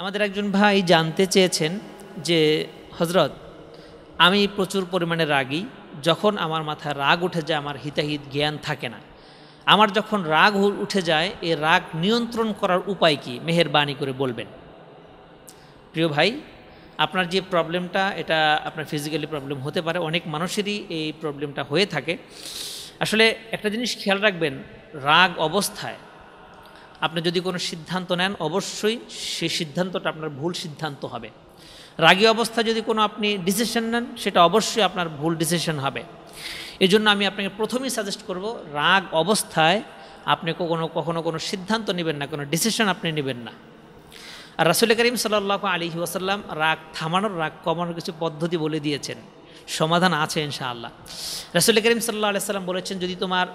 আমাদের একজন ভাই জানতে চেয়েছেন যে হজরত আমি প্রচুর পরিমাণে রাগী যখন আমার মাথায় রাগ উঠে যায় আমার হিতাহিত জ্ঞান থাকে না আমার যখন রাগ উঠে যায় এ রাগ নিয়ন্ত্রণ করার উপায় কি মেহেরবানি করে বলবেন প্রিয় ভাই আপনার যে প্রবলেমটা এটা আপনার ফিজিক্যালি প্রবলেম হতে পারে অনেক মানুষেরই এই প্রবলেমটা হয়ে থাকে আসলে একটা জিনিস খেয়াল রাখবেন রাগ অবস্থায় আপনি যদি কোনো সিদ্ধান্ত নেন অবশ্যই সেই সিদ্ধান্তটা আপনার ভুল সিদ্ধান্ত হবে রাগী অবস্থা যদি কোনো আপনি ডিসিশন নেন সেটা অবশ্যই আপনার ভুল ডিসিশন হবে এজন্য আমি আপনাকে প্রথমেই সাজেস্ট করব রাগ অবস্থায় আপনি কখনো কখনো কোনো সিদ্ধান্ত নেবেন না কোনো ডিসিশন আপনি নেবেন না আর রাসুল করিম সাল্লাহ আলী ওয়াসাল্লাম রাগ থামানোর রাগ কমানোর কিছু পদ্ধতি বলে দিয়েছেন সমাধান আছে ইনশাআল্লাহ রাসুল করিম সাল্লাহ সাল্লাম বলেছেন যদি তোমার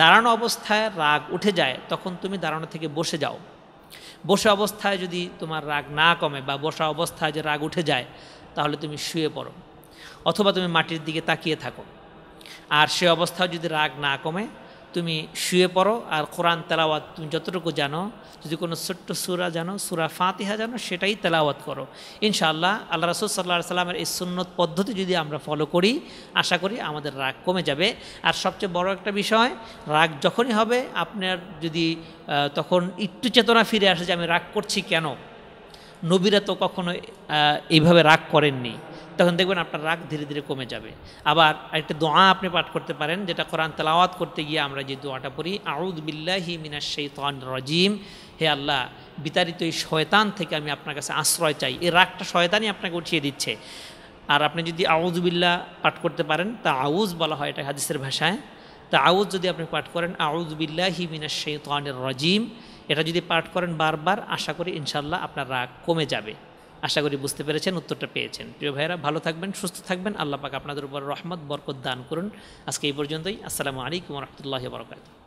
দাঁড়ানো অবস্থায় রাগ উঠে যায় তখন তুমি দাঁড়ানো থেকে বসে যাও বসে অবস্থায় যদি তোমার রাগ না কমে বা বসা অবস্থায় যে রাগ উঠে যায় তাহলে তুমি শুয়ে পড়ো অথবা তুমি মাটির দিকে তাকিয়ে থাকো আর সে অবস্থায় যদি রাগ না কমে তুমি শুয়ে পড়ো আর কোরআন তেলাওয়াত তুমি যতটুকু জানো যদি কোনো ছোট্ট সুরা জানো সুরা ফাঁতিহা জানো সেটাই তেলাওয়াত করো ইনশাআল্লাহ আল্লাহ রসুল সাল্লাহ সাল্লামের এই সুন্নত পদ্ধতি যদি আমরা ফলো করি আশা করি আমাদের রাগ কমে যাবে আর সবচেয়ে বড় একটা বিষয় রাগ যখনই হবে আপনার যদি তখন একটু চেতনা ফিরে আসে যে আমি রাগ করছি কেন নবীরা তো কখনো এইভাবে রাগ করেননি তখন দেখবেন আপনার রাগ ধীরে ধীরে কমে যাবে আবার একটা দোয়া আপনি পাঠ করতে পারেন যেটা কোরআন তেলাওয়াত করতে গিয়ে আমরা যে দোয়াটা পড়ি আউদ বিল্লাহি মিনাস শৈতান রজিম হে আল্লাহ বিতাড়িত এই শয়তান থেকে আমি আপনার কাছে আশ্রয় চাই এই রাগটা শয়তানই আপনাকে উঠিয়ে দিচ্ছে আর আপনি যদি বিল্লাহ পাঠ করতে পারেন তা আউজ বলা হয় এটা হাদিসের ভাষায় তা আউজ যদি আপনি পাঠ করেন মিনা মিনাস শৈতানের রজিম এটা যদি পাঠ করেন বারবার আশা করি ইনশাল্লাহ আপনার রাগ কমে যাবে আশা করি বুঝতে পেরেছেন উত্তরটা পেয়েছেন প্রিয় ভাইয়েরা ভালো থাকবেন সুস্থ থাকবেন আল্লাহ পাক আপনাদের উপর রহমত বরকত দান করুন আজকে এই পর্যন্তই আসসালামু আলাইকুম রহমতুল্লাহ বরকাতা